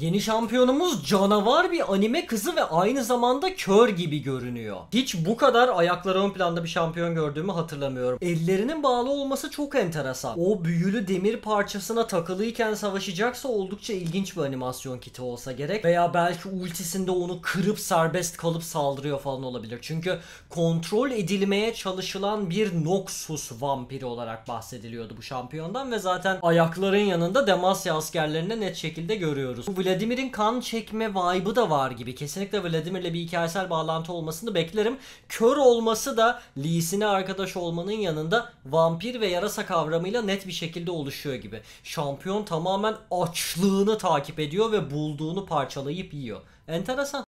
Yeni şampiyonumuz canavar bir anime kızı ve aynı zamanda kör gibi görünüyor. Hiç bu kadar ayakları ön planda bir şampiyon gördüğümü hatırlamıyorum. Ellerinin bağlı olması çok enteresan. O büyülü demir parçasına takılıyken savaşacaksa oldukça ilginç bir animasyon kiti olsa gerek. Veya belki ultisinde onu kırıp serbest kalıp saldırıyor falan olabilir. Çünkü kontrol edilmeye çalışılan bir Noxus vampiri olarak bahsediliyordu bu şampiyondan ve zaten ayakların yanında Demasya askerlerini net şekilde görüyoruz. Bu Vladimir'in kan çekme vibe'ı da var gibi. Kesinlikle Vladimir'le bir hikayesel bağlantı olmasını beklerim. Kör olması da Lee'sine arkadaş olmanın yanında vampir ve yarasa kavramıyla net bir şekilde oluşuyor gibi. Şampiyon tamamen açlığını takip ediyor ve bulduğunu parçalayıp yiyor. Enteresan.